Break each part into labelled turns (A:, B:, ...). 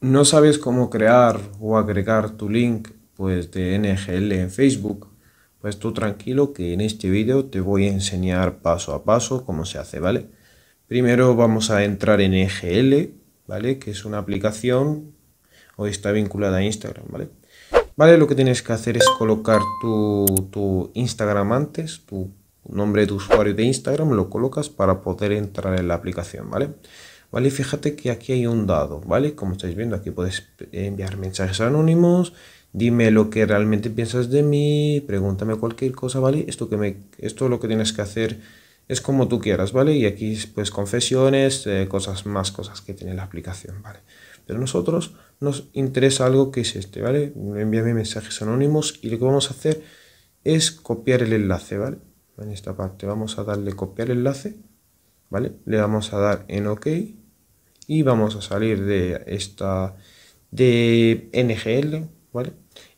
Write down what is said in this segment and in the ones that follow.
A: no sabes cómo crear o agregar tu link pues, de NGL en Facebook, pues tú tranquilo que en este vídeo te voy a enseñar paso a paso cómo se hace, ¿vale? Primero vamos a entrar en NGL, ¿vale? Que es una aplicación o está vinculada a Instagram, ¿vale? Vale, lo que tienes que hacer es colocar tu, Instagram antes, tu nombre de usuario de Instagram, lo colocas para poder entrar en la aplicación, ¿vale? vale ¿vale? Fíjate que aquí hay un dado, ¿vale? Como estáis viendo, aquí puedes eh, enviar mensajes anónimos, dime lo que realmente piensas de mí, pregúntame cualquier cosa, ¿vale? Esto, que me, esto lo que tienes que hacer es como tú quieras, ¿vale? Y aquí pues confesiones, eh, cosas más, cosas que tiene la aplicación, ¿vale? Pero nosotros nos interesa algo que es este, ¿vale? Envíame mensajes anónimos y lo que vamos a hacer es copiar el enlace, ¿vale? En esta parte vamos a darle copiar enlace le vamos a dar en OK y vamos a salir de esta de NGL,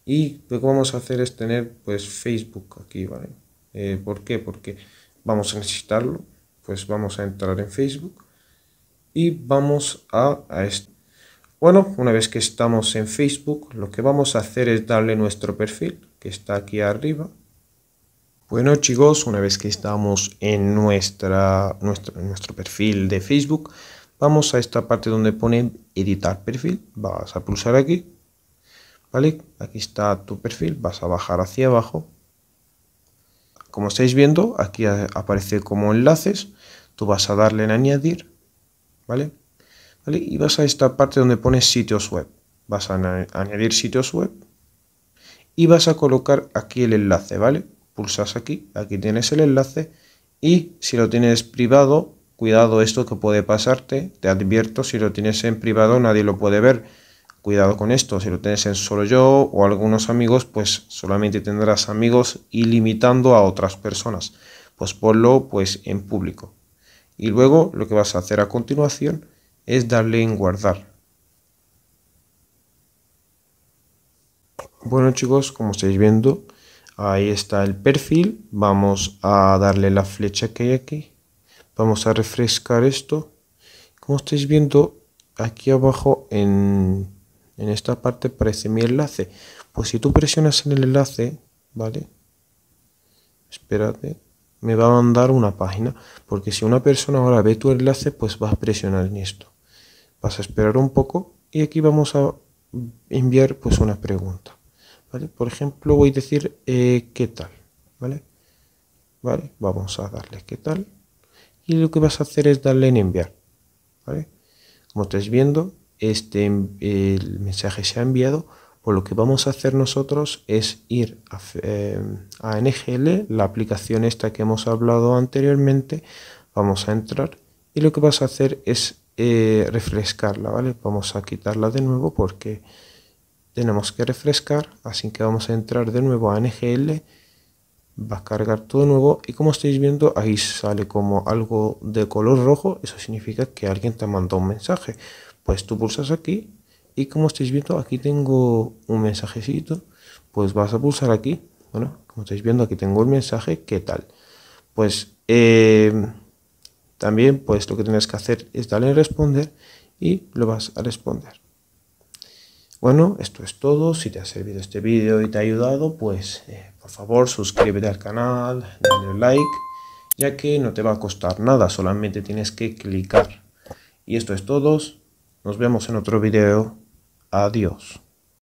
A: Y lo que vamos a hacer es tener pues Facebook aquí, ¿vale? Eh, ¿Por qué? Porque vamos a necesitarlo, pues vamos a entrar en Facebook y vamos a, a esto. Bueno, una vez que estamos en Facebook, lo que vamos a hacer es darle nuestro perfil, que está aquí arriba, bueno chicos, una vez que estamos en nuestra, nuestro, nuestro perfil de Facebook, vamos a esta parte donde pone editar perfil, vas a pulsar aquí, ¿vale? Aquí está tu perfil, vas a bajar hacia abajo. Como estáis viendo, aquí aparece como enlaces, tú vas a darle en añadir, ¿vale? ¿Vale? Y vas a esta parte donde pone sitios web, vas a añadir sitios web y vas a colocar aquí el enlace, ¿vale? pulsas aquí, aquí tienes el enlace y si lo tienes privado, cuidado esto que puede pasarte, te advierto, si lo tienes en privado nadie lo puede ver, cuidado con esto, si lo tienes en solo yo o algunos amigos, pues solamente tendrás amigos y limitando a otras personas, pues ponlo pues en público. Y luego lo que vas a hacer a continuación es darle en guardar. Bueno chicos, como estáis viendo, Ahí está el perfil. Vamos a darle la flecha que hay aquí. Vamos a refrescar esto. Como estáis viendo, aquí abajo en, esta parte parece mi enlace. Pues si tú presionas en el enlace, ¿vale? Espérate. Me va a mandar una página. Porque si una persona ahora ve tu enlace, pues vas a presionar en esto. Vas a esperar un poco y aquí vamos a enviar pues una pregunta. Por ejemplo, voy a decir eh, qué tal, ¿vale? ¿vale? Vamos a darle qué tal. Y lo que vas a hacer es darle en enviar, Como estáis viendo, este, el mensaje se ha enviado, por lo que vamos a hacer nosotros es ir a, eh, NGL, la aplicación esta que hemos hablado anteriormente, vamos a entrar y lo que vas a hacer es eh, refrescarla, ¿vale? Vamos a quitarla de nuevo porque tenemos que refrescar así que vamos a entrar de nuevo a ngl va a cargar todo nuevo y como estáis viendo ahí sale como algo de color rojo eso significa que alguien te ha mandado un mensaje pues tú pulsas aquí y como estáis viendo aquí tengo un mensajecito pues vas a pulsar aquí bueno como estáis viendo aquí tengo el mensaje qué tal pues eh, también pues lo que tienes que hacer es darle a responder y lo vas a responder bueno, esto es todo. Si te ha servido este vídeo y te ha ayudado, pues eh, por favor suscríbete al canal, dale like, ya que no te va a costar nada, solamente tienes que clicar. Y esto es todo. Nos vemos en otro vídeo. Adiós.